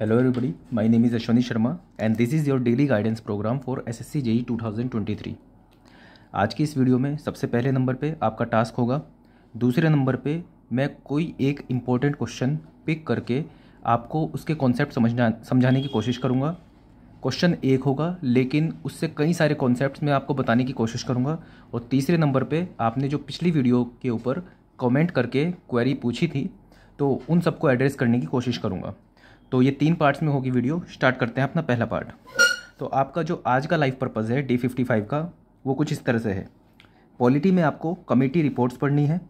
Hello everybody my name is Ashwani Sharma and this is your daily guidance programme for SSC JEE 2023. आज की इस video में सबसे पहले नंबर पे आपका टास्क होगा दूसरे नंबर पे मैं कोई एक इम्पोर्टेंट क्वेश्चन पिक करके आपको उसके कॉन्सेप्ट समझना समझाने की कोशिश करूँगा क्वेश्चन एक होगा लेकिन उससे कई सारे कॉन्सेप्ट मैं आपको बताने की कोशिश करूँगा और तीसरे नंबर पर आपने जो पिछली वीडियो के ऊपर कॉमेंट करके क्वेरी पूछी थी तो उन सबको एड्रेस करने की कोशिश करूँगा तो ये तीन पार्ट्स में होगी वीडियो स्टार्ट करते हैं अपना पहला पार्ट तो आपका जो आज का लाइफ पर्पज़ है डी फिफ्टी फाइव का वो कुछ इस तरह से है पॉलिटी में आपको कमेटी रिपोर्ट्स पढ़नी है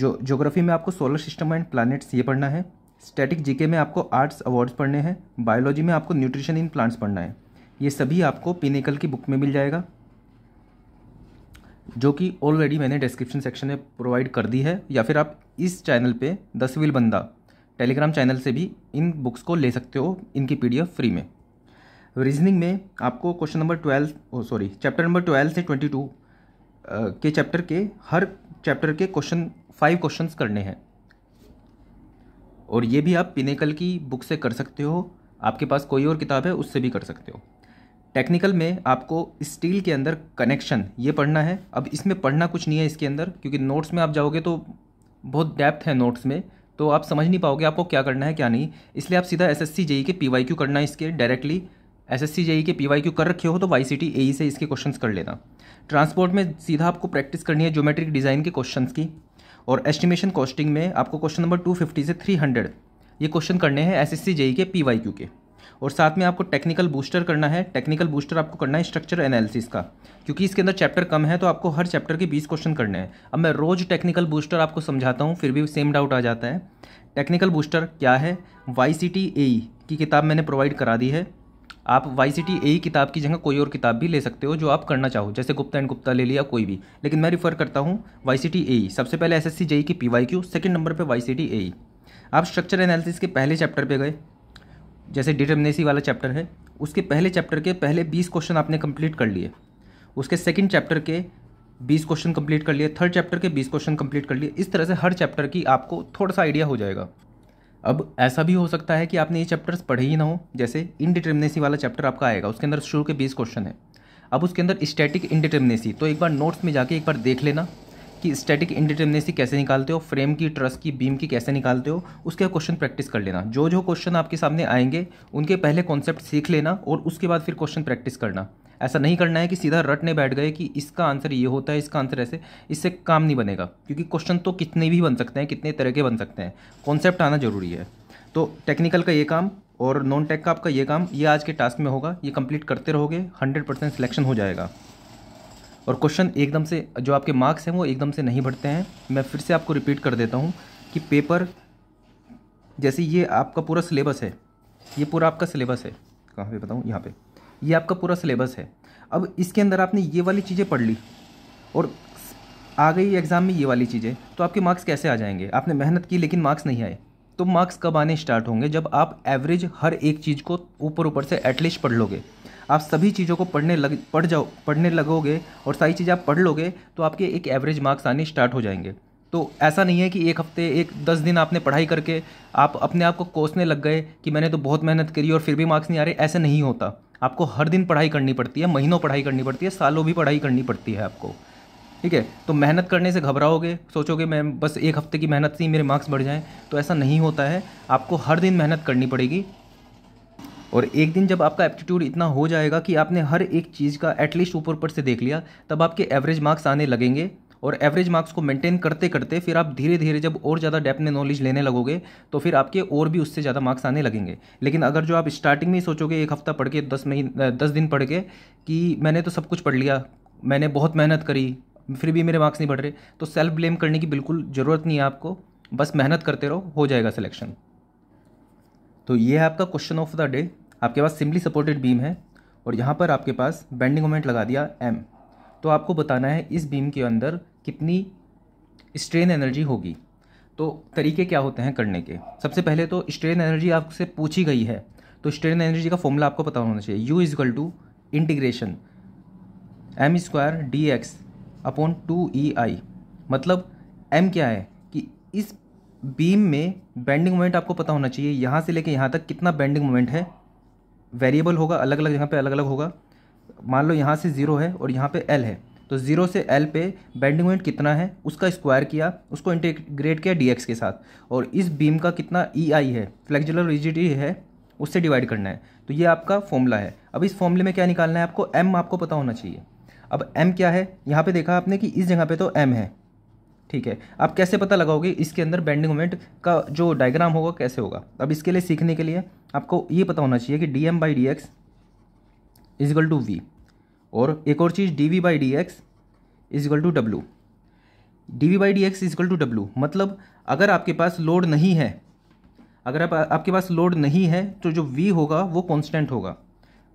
जो जोग्राफी में आपको सोलर सिस्टम एंड प्लानट्स ये पढ़ना है स्टैटिक जीके में आपको आर्ट्स अवार्ड्स पढ़ने हैं बायोलॉजी में आपको न्यूट्रिशन इन प्लांट्स पढ़ना है ये सभी आपको पिनेकल की बुक में मिल जाएगा जो कि ऑलरेडी मैंने डिस्क्रिप्शन सेक्शन में प्रोवाइड कर दी है या फिर आप इस चैनल पे दसवील बंदा टेलीग्राम चैनल से भी इन बुक्स को ले सकते हो इनकी पी फ्री में रीजनिंग में आपको question number twelve oh sorry chapter number twelve से ट्वेंटी टू के चैप्टर के हर चैप्टर के क्वेश्चन फाइव क्वेश्चंस करने हैं और ये भी आप पिनेकल की बुक से कर सकते हो आपके पास कोई और किताब है उससे भी कर सकते हो टेक्निकल में आपको स्टील के अंदर कनेक्शन ये पढ़ना है अब इसमें पढ़ना कुछ नहीं है इसके अंदर क्योंकि नोट्स में आप जाओगे तो बहुत डेप्थ है नोट्स में तो आप समझ नहीं पाओगे आपको क्या करना है क्या नहीं इसलिए आप सीधा एस एस सी जेई के पी वाई क्यू करना इसके directly S S C JE के पी वाई क्यू कर रखे हो तो वाई सी टी ए से इसके क्वेश्चन कर लेना ट्रांसपोर्ट में सीधा आपको प्रैक्टिस करनी है ज्योमेट्रिक डिज़ाइन के क्वेश्चन की और एस्टिमेशन कॉस्टिंग में आपको क्वेश्चन नंबर टू फिफ्टी से थ्री हंड्रेड ये क्वेश्चन करने हैं एस एस सी जेई के पी वाई क्यू के और साथ में आपको टेक्निकल बूस्टर करना है टेक्निकल बूस्टर आपको करना है स्ट्रक्चर एनालिसिस का क्योंकि इसके अंदर चैप्टर कम है तो आपको हर चैप्टर के बीस क्वेश्चन करने हैं अब मैं रोज़ टेक्निकल बूस्टर आपको समझाता हूँ फिर भी सेम डाउट आ जाता है टेक्निकल बूस्टर क्या है वाई सी टी ए की किताब मैंने प्रोवाइड करा दी है आप वाई सी टी ए किताब की जगह कोई और किताब भी ले सकते हो जो आप करना चाहो जैसे गुप्ता एंड गुप्ता ले लिया कोई भी लेकिन मैं रिफ़र करता हूँ वाई सी टी ए सबसे पहले एस एस सी जेई की P Y Q second number पर वाई सी टी ए आप स्ट्रक्चर एनालिसिस के पहले चैप्टर पे गए जैसे डिटर्मिनेसी वाला चैप्टर है उसके पहले चैप्टर के पहले बीस क्वेश्चन आपने कंप्लीट कर लिए उसके सेकेंड चैप्टर के बीस क्वेश्चन कंप्लीट कर लिए थर्ड चैप्टर के बीस क्वेश्चन कंप्लीट कर लिए इस तरह से हर चैप्टर की आपको थोड़ा सा आइडिया हो जाएगा अब ऐसा भी हो सकता है कि आपने ये चैप्टर्स पढ़े ही ना हो जैसे इनडिटर्मिनेसी वाला चैप्टर आपका आएगा उसके अंदर शुरू के बीस क्वेश्चन है अब उसके अंदर स्टैटिक इनडिटर्मिनेसी तो एक बार नोट्स में जाके एक बार देख लेना कि स्टैटिक इंडिटर्मिनेसी कैसे निकालते हो फ्रेम की ट्रस की बीम की कैसे निकालते हो उसके क्वेश्चन प्रैक्टिस कर लेना जो जो क्वेश्चन आपके सामने आएंगे उनके पहले कॉन्सेप्ट सीख लेना और उसके बाद फिर क्वेश्चन प्रैक्टिस करना ऐसा नहीं करना है कि सीधा रटने बैठ गए कि इसका आंसर ये होता है इसका आंसर ऐसे इससे काम नहीं बनेगा क्योंकि क्वेश्चन तो कितने भी बन सकते हैं कितने तरह के बन सकते हैं कॉन्सेप्ट आना जरूरी है तो टेक्निकल का ये काम और नॉन टेक का आपका ये काम ये आज के टास्क में होगा ये कंप्लीट करते रहोगे हंड्रेड परसेंट सिलेक्शन हो जाएगा और क्वेश्चन एकदम से जो आपके मार्क्स हैं वो एकदम से नहीं बढ़ते हैं मैं फिर से आपको रिपीट कर देता हूँ कि पेपर जैसे ये आपका पूरा सिलेबस है ये पूरा आपका सिलेबस है कहाँ पे बताऊँ यहाँ पे ये आपका पूरा सिलेबस है अब इसके अंदर आपने ये वाली चीज़ें पढ़ ली और आ गई एग्ज़ाम में ये वाली चीज़ें तो आपके मार्क्स कैसे आ जाएंगे आपने मेहनत की लेकिन मार्क्स नहीं आए तो मार्क्स कब आने स्टार्ट होंगे जब आप एवरेज हर एक चीज़ को ऊपर ऊपर से एटलीस्ट पढ़ लोगे आप सभी चीज़ों को पढ़ने लग पढ़ जाओ पढ़ने लगोगे और सारी चीज़ें आप पढ़ लोगे तो आपके एक एवरेज मार्क्स आने स्टार्ट हो जाएंगे तो ऐसा नहीं है कि एक हफ्ते एक दस दिन आपने पढ़ाई करके आप अपने आप को कोसने लग गए कि मैंने तो बहुत मेहनत करी और फिर भी मार्क्स नहीं आ रहे ऐसे नहीं होता आपको हर दिन पढ़ाई करनी पड़ती है महीनों पढ़ाई करनी पड़ती है सालों भी पढ़ाई करनी पड़ती है आपको ठीक है तो मेहनत करने से घबराओगे सोचोगे मैं बस एक हफ्ते की मेहनत से ही मेरे मार्क्स बढ़ जाएं तो ऐसा नहीं होता है आपको हर दिन मेहनत करनी पड़ेगी और एक दिन जब आपका एप्टीट्यूड इतना हो जाएगा कि आपने हर एक चीज़ का एटलीस्ट ऊपर ऊपर से देख लिया तब आपके एवरेज मार्क्स आने लगेंगे और एवरेज मार्क्स को मेंटेन करते करते फिर आप धीरे धीरे जब और ज़्यादा डेप्थ में नॉलेज लेने लगोगे तो फिर आपके और भी उससे ज़्यादा मार्क्स आने लगेंगे लेकिन अगर जो आप स्टार्टिंग में सोचोगे एक हफ़्ता पढ़ के दस महीने दस दिन पढ़ के कि मैंने तो सब कुछ पढ़ लिया मैंने बहुत मेहनत करी फिर भी मेरे मार्क्स नहीं बढ़ रहे तो सेल्फ ब्लेम करने की बिल्कुल ज़रूरत नहीं है आपको बस मेहनत करते रहो हो जाएगा सिलेक्शन तो ये है आपका क्वेश्चन ऑफ द डे आपके पास सिम्पली सपोर्टेड बीम है और यहाँ पर आपके पास बेंडिंग मोमेंट लगा दिया एम तो आपको बताना है इस बीम के अंदर कितनी स्ट्रेन एनर्जी होगी तो तरीके क्या होते हैं करने के सबसे पहले तो स्ट्रेन एनर्जी आपसे पूछी गई है तो स्ट्रेन एनर्जी का फॉर्मूला आपको पता होना चाहिए U equal to integration M square D X upon two E I मतलब एम क्या है कि इस बीम में बेंडिंग मोमेंट आपको पता होना चाहिए यहाँ से लेके यहाँ तक कितना बेंडिंग मोमेंट है वेरिएबल होगा अलग अलग जगह पे अलग अलग होगा मान लो यहाँ से ज़ीरो है और यहाँ पे एल है तो ज़ीरो से एल पे बेंडिंग मोमेंट कितना है उसका स्क्वायर किया उसको इंटीग्रेट किया डी के साथ और इस बीम का कितना ई e आई है फ्लैक्जुलर रिजिडिटी है उससे डिवाइड करना है तो ये आपका फॉर्मूला है अब इस फॉर्मूले में क्या निकालना है आपको एम आपको पता होना चाहिए अब एम क्या है यहाँ पर देखा आपने कि इस जगह पर तो एम है ठीक है आप कैसे पता लगाओगे इसके अंदर बेंडिंग मोमेंट का जो डायग्राम होगा कैसे होगा अब इसके लिए सीखने के लिए आपको ये पता होना चाहिए कि D M by D X equal to V और एक और चीज़ D V by D X equal to W D V by D X equal to W मतलब अगर आपके पास लोड नहीं है अगर आप आपके पास लोड नहीं है तो जो वी होगा वो कॉन्स्टेंट होगा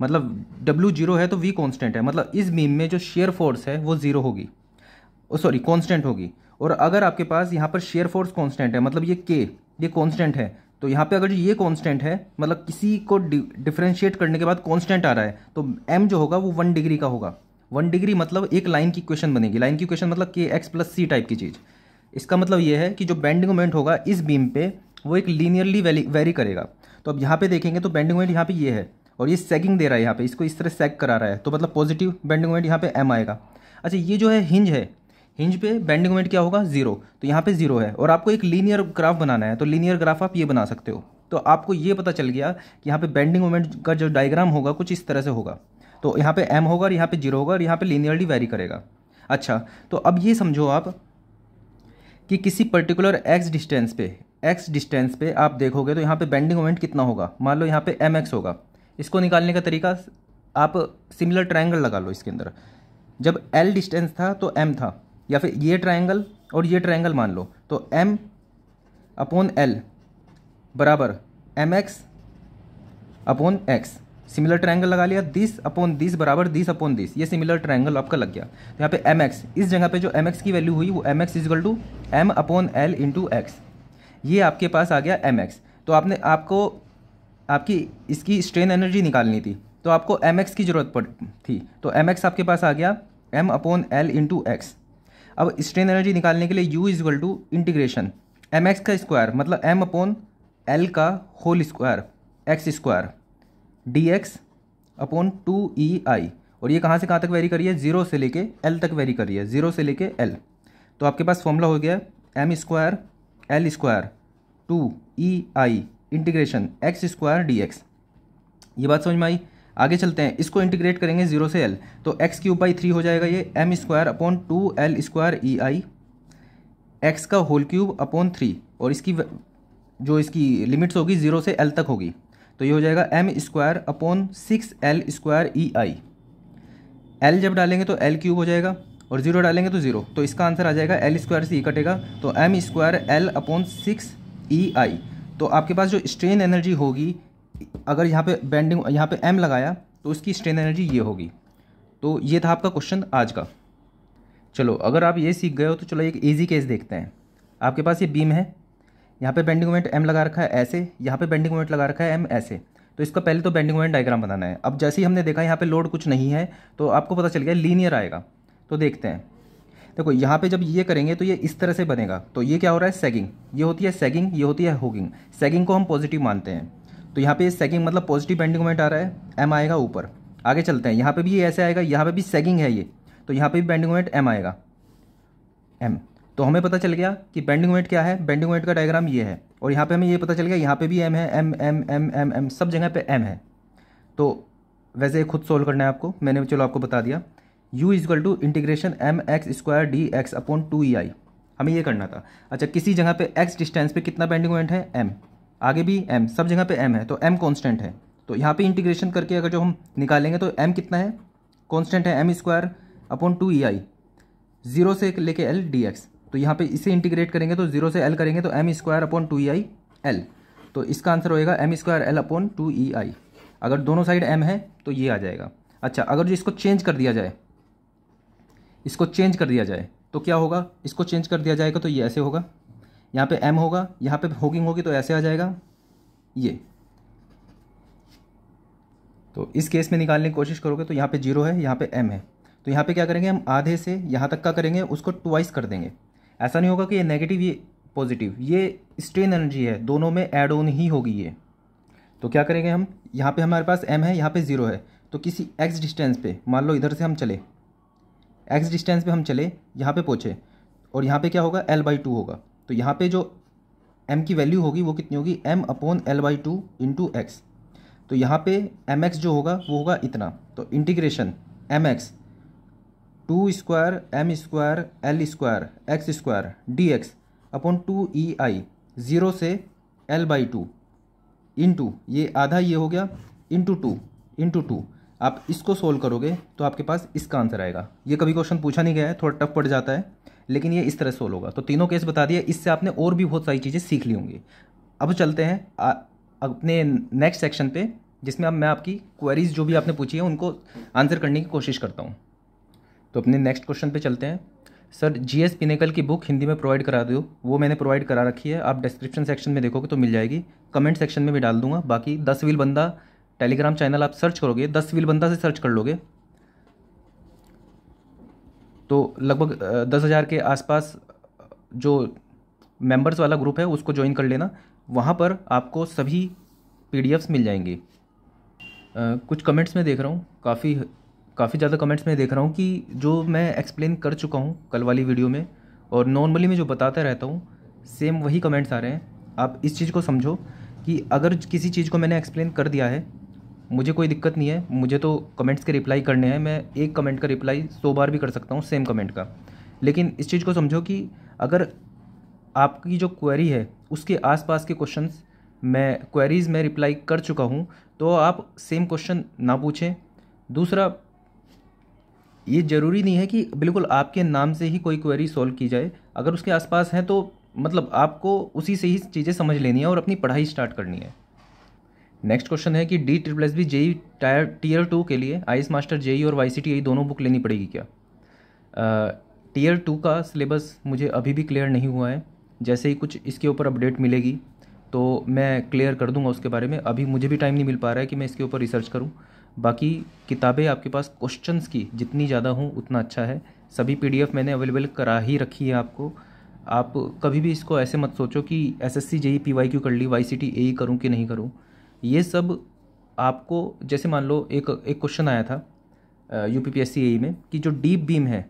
मतलब डब्ल्यू जीरो है तो वी कॉन्स्टेंट है मतलब इस बीम में जो शेयर फोर्स है वो ज़ीरो होगी सॉरी कॉन्स्टेंट होगी और अगर आपके पास यहाँ पर शेयर फोर्स कॉन्स्टेंट है मतलब ये के ये कॉन्स्टेंट है तो यहाँ पे अगर जो ये कॉन्स्टेंट है मतलब किसी को डिफ्रेंशिएट करने के बाद कॉन्स्टेंट आ रहा है तो एम जो होगा वो वन डिग्री का होगा वन डिग्री मतलब एक लाइन की क्वेश्चन बनेगी लाइन की क्वेश्चन मतलब के एक्स प्लस सी टाइप की चीज़ इसका मतलब ये है कि जो बेंडिंग मोमेंट होगा इस बीम पे वो एक लीनियरली वेरी करेगा तो अब यहाँ पे देखेंगे तो बेंडिंग मोमेंट यहाँ पे ये है और ये सेगिंग दे रहा है यहाँ पे इसको इस तरह सेग करा रहा है तो मतलब पॉजिटिव बेंडिंग मोमेंट यहाँ पे एम आएगा अच्छा ये जो है हिंज है हिंज पे बेंडिंग मोमेंट क्या होगा जीरो तो यहाँ पे जीरो है और आपको एक लीनियर ग्राफ बनाना है तो लीनियर ग्राफ आप ये बना सकते हो तो आपको ये पता चल गया कि यहाँ पे बेंडिंग मोमेंट का जो डायग्राम होगा कुछ इस तरह से होगा तो यहाँ पे एम होगा और यहाँ पे जीरो होगा और यहाँ पे लीनियरली वेरी करेगा अच्छा तो अब ये समझो आप कि किसी पर्टिकुलर एक्स डिस्टेंस पे एक्स डिस्टेंस पे आप देखोगे तो यहाँ पे बेंडिंग मोमेंट कितना होगा मान लो यहाँ पे एम एक्स होगा इसको निकालने का तरीका आप सिमिलर ट्रायंगल लगा लो इसके अंदर जब एल डिस्टेंस था तो एम था या फिर ये ट्राइंगल और ये ट्राइंगल मान लो तो एम अपोन एल बराबर M X upon X similar triangle लगा लिया दिस अपॉन दिस बराबर दिस अपॉन दिस ये सिमिलर ट्राइंगल आपका लग गया तो यहाँ पे एम एक्स इस जगह पे जो एम एक्स की वैल्यू हुई वो M X equal to M upon L into X ये आपके पास आ गया एम एक्स तो आपने आपको आपकी इसकी स्ट्रेन एनर्जी निकालनी थी तो आपको एम एक्स की ज़रूरत पड़ थी तो एम एक्स आपके पास आ गया M upon L into X अब स्ट्रेन एनर्जी निकालने के लिए U equal to integration M X का स्क्वायर मतलब एम अपॉन एल का whole square X square D X upon two E I और ये कहाँ से कहाँ तक वेरी करी है जीरो से लेके एल तक वेरी करी है जीरो से लेके एल तो आपके पास फॉर्मूला हो गया M square L square two E I integration X square D X ये बात समझ में आई आगे चलते हैं इसको इंटीग्रेट करेंगे जीरो से एल तो एक्स क्यूब बाई थ्री हो जाएगा ये M square upon two L square E I X का होल क्यूब अपॉन थ्री और इसकी जो इसकी लिमिट्स होगी जीरो से एल तक होगी तो ये हो जाएगा M square upon six L square E I L जब डालेंगे तो एल क्यूब हो जाएगा और जीरो डालेंगे तो जीरो तो इसका आंसर आ जाएगा एल स्क्वायर से ई e कटेगा तो M square L upon six E I तो आपके पास जो स्ट्रेन एनर्जी होगी अगर यहाँ पे बेंडिंग यहाँ पे एम लगाया तो उसकी स्ट्रेन एनर्जी ये होगी तो ये था आपका क्वेश्चन आज का चलो अगर आप ये सीख गए हो तो चलो एक ईजी केस देखते हैं आपके पास ये बीम है यहाँ पे बेंडिंग मोमेंट एम लगा रखा है ऐसे यहाँ पे बेंडिंग मोमेंट लगा रखा है एम ऐसे तो इसका पहले तो बेंडिंग मोमेंट डायग्राम बनाना है अब जैसे ही हमने देखा यहाँ पे लोड कुछ नहीं है तो आपको पता चल गया लीनियर आएगा तो देखते हैं देखो यहाँ पे जब ये करेंगे तो ये इस तरह से बनेगा तो ये क्या हो रहा है सेगिंग ये होती है सेगिंग ये होती है होगिंग सेगिंग को हम पॉजिटिव मानते हैं तो यहाँ पे सेगिंग मतलब पॉजिटिव बेंडिंग मोमेंट आ रहा है एम आएगा ऊपर आगे चलते हैं यहाँ पे भी ऐसे आएगा यहाँ पे भी सेगिंग है ये तो यहाँ पे भी बेंडिंग मोमेंट एम आएगा एम तो हमें पता चल गया कि बेंडिंग मोमेंट क्या है बेंडिंग मोमेंट का डायग्राम ये है और यहाँ पे हमें ये पता चल गया यहाँ पे भी एम है M M M M M सब जगह पे एम है तो वैसे खुद सोल्व करना है आपको मैंने चलो आपको बता दिया is equal to integration M X square D X upon two E I हमें ये करना था अच्छा किसी जगह पे एक्स डिस्टेंस पे कितना बेंडिंग मोमेंट है एम आगे भी एम सब जगह पे एम है तो एम कांस्टेंट है तो यहाँ पे इंटीग्रेशन करके अगर जो हम निकालेंगे तो एम कितना है कांस्टेंट है M square upon two E I zero से लेके एल डी एक्स तो यहाँ पे इसे इंटीग्रेट करेंगे तो जीरो से एल करेंगे तो M square upon two E I L तो इसका आंसर होएगा M square L upon two E I अगर दोनों साइड एम है तो ये आ जाएगा अच्छा अगर जो इसको चेंज कर दिया जाए इसको चेंज कर दिया जाए तो क्या होगा इसको चेंज कर दिया जाएगा तो ये ऐसे होगा यहाँ पे एम होगा यहाँ पे होकिंग होगी तो ऐसे आ जाएगा ये तो इस केस में निकालने की कोशिश करोगे तो यहाँ पे जीरो है यहाँ पे एम है तो यहाँ पे क्या करेंगे हम आधे से यहाँ तक का करेंगे उसको ट्वाइस कर देंगे ऐसा नहीं होगा कि ये नेगेटिव ये पॉजिटिव ये स्ट्रेन एनर्जी है दोनों में एड ऑन ही होगी ये तो क्या करेंगे हम यहाँ पर हमारे पास एम है यहाँ पर ज़ीरो है तो किसी एक्स डिस्टेंस पे मान लो इधर से हम चले एक्स डिस्टेंस पर हम चले यहाँ पर पहुँचे और यहाँ पे क्या होगा एल बाई टू होगा तो यहाँ पे जो m की वैल्यू होगी वो कितनी होगी m upon L by two into X तो यहाँ पे एम एक्स जो होगा वो होगा इतना तो integration M X two square M square L square X square D X upon two E I zero से एल बाई टू इंटू ये आधा ये हो गया इंटू टू इंटू टू आप इसको सोल्व करोगे तो आपके पास इसका आंसर आएगा ये कभी क्वेश्चन पूछा नहीं गया है थोड़ा टफ पड़ जाता है लेकिन ये इस तरह सोल्व होगा तो तीनों केस बता दिए इससे आपने और भी बहुत सारी चीज़ें सीख ली होंगी अब चलते हैं अपने नेक्स्ट सेक्शन पे जिसमें अब मैं आपकी क्वेरीज जो भी आपने पूछी है उनको आंसर करने की कोशिश करता हूँ तो अपने नेक्स्ट क्वेश्चन पे चलते हैं सर जी एस पिनेकल की बुक हिंदी में प्रोवाइड करा दो वो मैंने प्रोवाइड करा रखी है आप डिस्क्रिप्शन सेक्शन में देखोगे तो मिल जाएगी कमेंट सेक्शन में भी डाल दूंगा बाकी दस व्हील बंदा टेलीग्राम चैनल आप सर्च करोगे दस व्हील बंदा से सर्च कर लोगे तो लगभग दस हज़ार के आसपास जो मेंबर्स वाला ग्रुप है उसको ज्वाइन कर लेना वहाँ पर आपको सभी पी मिल जाएंगे कुछ कमेंट्स में देख रहा हूँ काफ़ी काफ़ी ज़्यादा कमेंट्स में देख रहा हूँ कि जो मैं एक्सप्लेन कर चुका हूँ कल वाली वीडियो में और नॉर्मली मैं जो बताता रहता हूँ सेम वही कमेंट्स आ रहे हैं आप इस चीज़ को समझो कि अगर किसी चीज़ को मैंने एक्सप्लेन कर दिया है मुझे कोई दिक्कत नहीं है मुझे तो कमेंट्स के रिप्लाई करने हैं मैं एक कमेंट का रिप्लाई सौ बार भी कर सकता हूँ सेम कमेंट का लेकिन इस चीज़ को समझो कि अगर आपकी जो क्वेरी है उसके आसपास के क्वेश्चंस मैं क्वेरीज़ में रिप्लाई कर चुका हूँ तो आप सेम क्वेश्चन ना पूछें दूसरा ये ज़रूरी नहीं है कि बिल्कुल आपके नाम से ही कोई क्वेरी सॉल्व की जाए अगर उसके आसपास हैं तो मतलब आपको उसी से ही चीज़ें समझ लेनी है और अपनी पढ़ाई स्टार्ट करनी है नेक्स्ट क्वेश्चन है कि D triple S B JE tier tier two के लिए आइस मास्टर जेई और वाई सी टी दोनों बुक लेनी पड़ेगी क्या टीयर टू का सिलेबस मुझे अभी भी क्लियर नहीं हुआ है जैसे ही कुछ इसके ऊपर अपडेट मिलेगी तो मैं क्लियर कर दूंगा उसके बारे में अभी मुझे भी टाइम नहीं मिल पा रहा है कि मैं इसके ऊपर रिसर्च करूँ बाकी किताबें आपके पास क्वेश्चंस की जितनी ज़्यादा हों उतना अच्छा है सभी पी मैंने अवेलेबल करा ही रखी है आपको आप कभी भी इसको ऐसे मत सोचो कि S S C JE P Y Q कर ली वाई सी टी ए करूँ कि नहीं करूँ ये सब आपको जैसे मान लो एक एक क्वेश्चन आया था U P P S C में कि जो डीप बीम है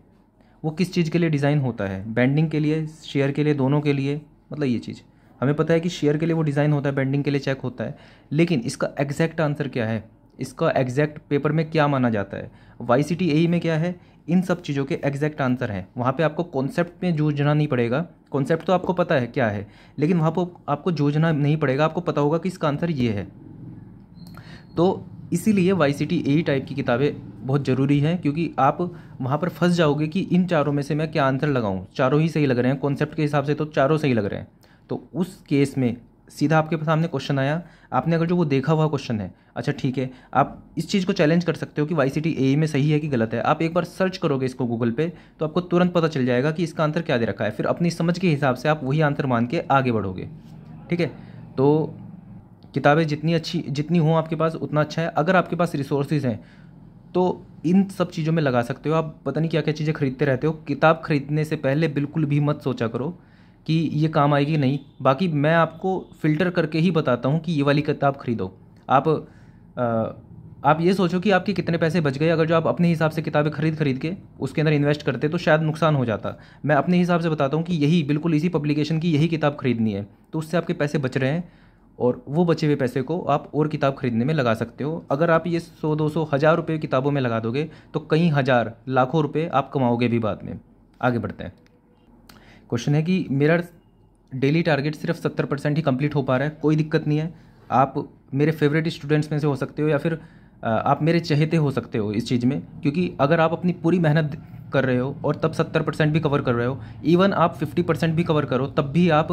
वो किस चीज़ के लिए डिज़ाइन होता है बैंडिंग के लिए शेयर के लिए दोनों के लिए मतलब ये चीज़ हमें पता है कि शेयर के लिए वो डिज़ाइन होता है बैंडिंग के लिए चेक होता है लेकिन इसका एग्जैक्ट आंसर क्या है इसका एग्जैक्ट पेपर में क्या माना जाता है वाई सी टी ए में क्या है इन सब चीज़ों के एग्जैक्ट आंसर हैं वहाँ पे आपको कॉन्सेप्ट में जूझना नहीं पड़ेगा कॉन्सेप्ट तो आपको पता है क्या है लेकिन वहाँ पर आपको जूझना नहीं पड़ेगा आपको पता होगा कि इसका आंसर ये है तो इसीलिए Y C T A type की किताबें बहुत ज़रूरी हैं क्योंकि आप वहाँ पर फंस जाओगे कि इन चारों में से मैं क्या आंसर लगाऊँ चारों ही सही लग रहे हैं कॉन्सेप्ट के हिसाब से तो चारों सही लग रहे हैं तो उस केस में सीधा आपके सामने क्वेश्चन आया आपने अगर जो वो देखा हुआ क्वेश्चन है अच्छा ठीक है आप इस चीज़ को चैलेंज कर सकते हो कि वाई सी टी ए में सही है कि गलत है आप एक बार सर्च करोगे इसको गूगल पे तो आपको तुरंत पता चल जाएगा कि इसका आंसर क्या दे रखा है फिर अपनी समझ के हिसाब से आप वही आंसर मान के आगे बढ़ोगे ठीक है तो किताबें जितनी अच्छी जितनी हों आपके पास उतना अच्छा है अगर आपके पास रिसोर्सेज हैं तो इन सब चीज़ों में लगा सकते हो आप पता नहीं क्या क्या चीज़ें खरीदते रहते हो किताब खरीदने से पहले बिल्कुल भी मत सोचा करो कि ये काम आएगी नहीं बाकी मैं आपको फ़िल्टर करके ही बताता हूँ कि ये वाली किताब ख़रीदो आप आ, आप ये सोचो कि आपके कितने पैसे बच गए अगर जो आप अपने हिसाब से किताबें खरीद खरीद के उसके अंदर इन्वेस्ट करते तो शायद नुकसान हो जाता मैं अपने हिसाब से बताता हूँ कि यही बिल्कुल इसी पब्लिकेशन की यही किताब ख़रीदनी है तो उससे आपके पैसे बच रहे हैं और वो बचे हुए पैसे को आप और किताब खरीदने में लगा सकते हो अगर आप ये सौ दो सौ हज़ार रुपये किताबों में लगा दोगे तो कई हज़ार लाखों रुपये आप कमाओगे भी बाद में आगे बढ़ते हैं क्वेश्चन है कि मेरा डेली टारगेट सिर्फ सत्तर परसेंट ही कंप्लीट हो पा रहा है कोई दिक्कत नहीं है आप मेरे फेवरेट स्टूडेंट्स में से हो सकते हो या फिर आप मेरे चहेते हो सकते हो इस चीज़ में क्योंकि अगर आप अपनी पूरी मेहनत कर रहे हो और तब सत्तर परसेंट भी कवर कर रहे हो इवन आप फिफ्टी परसेंट भी कवर करो तब भी आप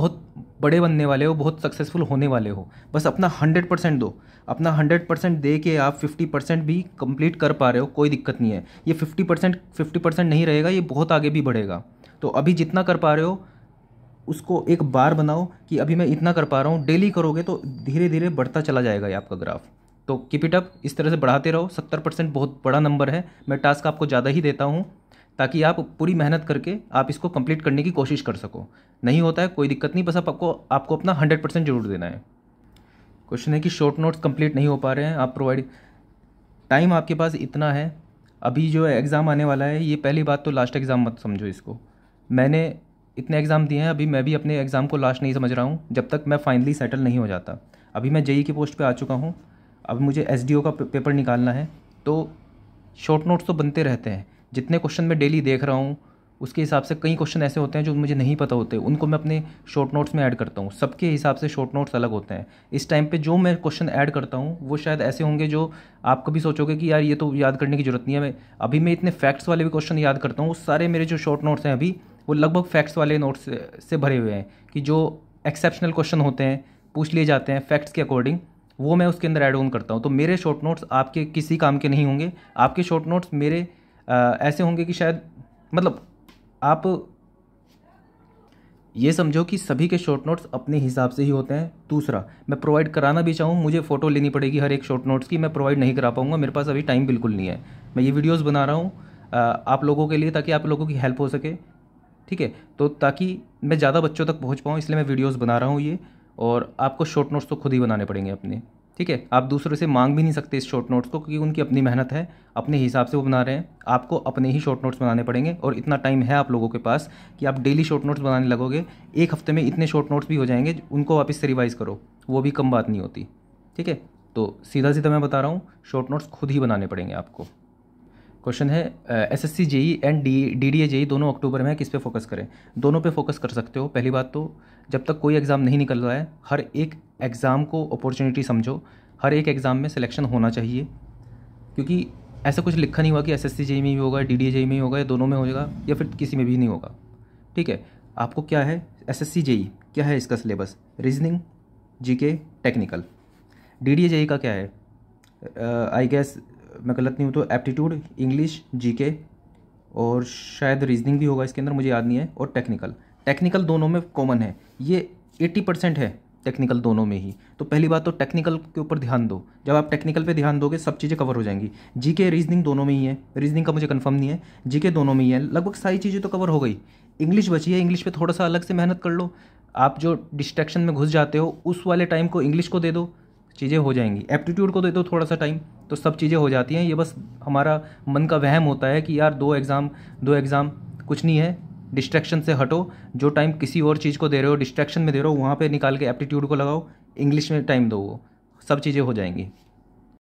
बहुत बड़े बनने वाले हो बहुत सक्सेसफुल होने वाले हो बस अपना हंड्रेड परसेंट दो अपना हंड्रेड परसेंट दे के आप फिफ्टी परसेंट भी कंप्लीट कर पा रहे हो कोई दिक्कत नहीं है ये फिफ्टी परसेंट फिफ्टी परसेंट नहीं रहेगा ये बहुत आगे भी बढ़ेगा तो अभी जितना कर पा रहे हो उसको एक बार बनाओ कि अभी मैं इतना कर पा रहा हूँ डेली करोगे तो धीरे धीरे बढ़ता चला जाएगा ये आपका ग्राफ तो कीप इट अप इस तरह से बढ़ाते रहो सत्तर परसेंट बहुत बड़ा नंबर है मैं टास्क आपको ज़्यादा ही देता हूँ ताकि आप पूरी मेहनत करके आप इसको कंप्लीट करने की कोशिश कर सको नहीं होता है कोई दिक्कत नहीं बस आप आपको आपको अपना हंड्रेड परसेंट जरूर देना है क्वेश्चन है कि शॉर्ट नोट्स कंप्लीट नहीं हो पा रहे हैं आप प्रोवाइड टाइम आपके पास इतना है अभी जो है एग्ज़ाम आने वाला है ये पहली बात तो लास्ट एग्ज़ाम मत समझो इसको मैंने इतने एग्ज़ाम दिए हैं अभी मैं भी अपने एग्ज़ाम को लास्ट नहीं समझ रहा हूँ जब तक मैं फाइनली सेटल नहीं हो जाता अभी मैं जेई की पोस्ट पर आ चुका हूँ अब मुझे एस का पेपर निकालना है तो शॉर्ट नोट्स तो बनते रहते हैं जितने क्वेश्चन मैं डेली देख रहा हूँ उसके हिसाब से कई क्वेश्चन ऐसे होते हैं जो मुझे नहीं पता होते उनको मैं अपने शॉर्ट नोट्स में ऐड करता हूँ सबके हिसाब से शॉर्ट नोट्स अलग होते हैं इस टाइम पे जो मैं क्वेश्चन ऐड करता हूँ वो शायद ऐसे होंगे जो आप कभी सोचोगे कि यार ये तो याद करने की ज़रूरत नहीं है मैं अभी मैं इतने फैक्ट्स वाले भी क्वेश्चन याद करता हूँ सारे मेरे जो शॉर्ट नोट्स हैं अभी वो लगभग फैक्ट्स वाले नोट्स से भरे हुए हैं कि जो एक्सेप्शनल क्वेश्चन होते हैं पूछ लिए जाते हैं फैक्ट्स के अकॉर्डिंग वो मैं उसके अंदर ऐड ऑन करता हूँ तो मेरे शॉर्ट नोट्स आपके किसी काम के नहीं होंगे आपके शॉर्ट नोट्स मेरे आ, ऐसे होंगे कि शायद मतलब आप ये समझो कि सभी के शॉर्ट नोट्स अपने हिसाब से ही होते हैं दूसरा मैं प्रोवाइड कराना भी चाहूँ मुझे फ़ोटो लेनी पड़ेगी हर एक शॉर्ट नोट्स की मैं प्रोवाइड नहीं करा पाऊँगा मेरे पास अभी टाइम बिल्कुल नहीं है मैं ये वीडियोज़ बना रहा हूँ आप लोगों के लिए ताकि आप लोगों की हेल्प हो सके ठीक है तो ताकि मैं ज़्यादा बच्चों तक पहुँच पाऊँ इसलिए मैं वीडियोज़ बना रहा हूँ ये और आपको शॉर्ट नोट्स तो खुद ही बनाने पड़ेंगे अपने ठीक है आप दूसरों से मांग भी नहीं सकते इस शॉर्ट नोट्स को क्योंकि उनकी अपनी मेहनत है अपने हिसाब से वो बना रहे हैं आपको अपने ही शॉर्ट नोट्स बनाने पड़ेंगे और इतना टाइम है आप लोगों के पास कि आप डेली शॉर्ट नोट्स बनाने लगोगे एक हफ्ते में इतने शॉर्ट नोट्स भी हो जाएंगे उनको वापस से रिवाइज़ करो वो भी कम बात नहीं होती ठीक है तो सीधा सीधा मैं बता रहा हूँ शॉर्ट नोट्स खुद ही बनाने पड़ेंगे आपको क्वेश्चन है S S C JE and D D D A JE दोनों अक्टूबर में किस पे फोकस करें दोनों पे फोकस कर सकते हो पहली बात तो जब तक कोई एग्ज़ाम नहीं निकल रहा है हर एक एग्ज़ाम को अपॉर्चुनिटी समझो हर एक एग्ज़ाम में सिलेक्शन होना चाहिए क्योंकि ऐसा कुछ लिखा नहीं हुआ कि एस एस सी जेई में भी होगा डी डी ए जेई में ही होगा या दोनों में हो जाएगा या फिर किसी में भी नहीं होगा ठीक है आपको क्या है एस एस सी जेई क्या है इसका syllabus reasoning G K technical D D A JE का क्या है आई uh, गेस मैं गलत नहीं हूँ तो एप्टीट्यूड इंग्लिश जीके और शायद रीजनिंग भी होगा इसके अंदर मुझे याद नहीं है और टेक्निकल टेक्निकल दोनों में कॉमन है ये एट्टी परसेंट है टेक्निकल दोनों में ही तो पहली बात तो टेक्निकल के ऊपर ध्यान दो जब आप टेक्निकल पे ध्यान दोगे सब चीज़ें कवर हो जाएंगी जी के रीजनिंग दोनों में ही है रीजनिंग का मुझे कंफर्म नहीं है जी के दोनों में ही है लगभग सारी चीज़ें तो कवर हो गई इंग्लिश बची है इंग्लिश पे थोड़ा सा अलग से मेहनत कर लो आप जो डिस्ट्रैक्शन में घुस जाते हो उस वाले टाइम को इंग्लिश को दे दो चीज़ें हो जाएंगी एप्टीट्यूड को दे दो थोड़ा सा टाइम तो सब चीज़ें हो जाती हैं ये बस हमारा मन का वहम होता है कि यार दो एग्ज़ाम दो एग्ज़ाम कुछ नहीं है डिस्ट्रैक्शन से हटो जो टाइम किसी और चीज़ को दे रहे हो डिस्ट्रैक्शन में दे रहे हो वहाँ पर निकाल के एप्टीट्यूड को लगाओ इंग्लिश में टाइम दो वो सब चीज़ें हो जाएंगी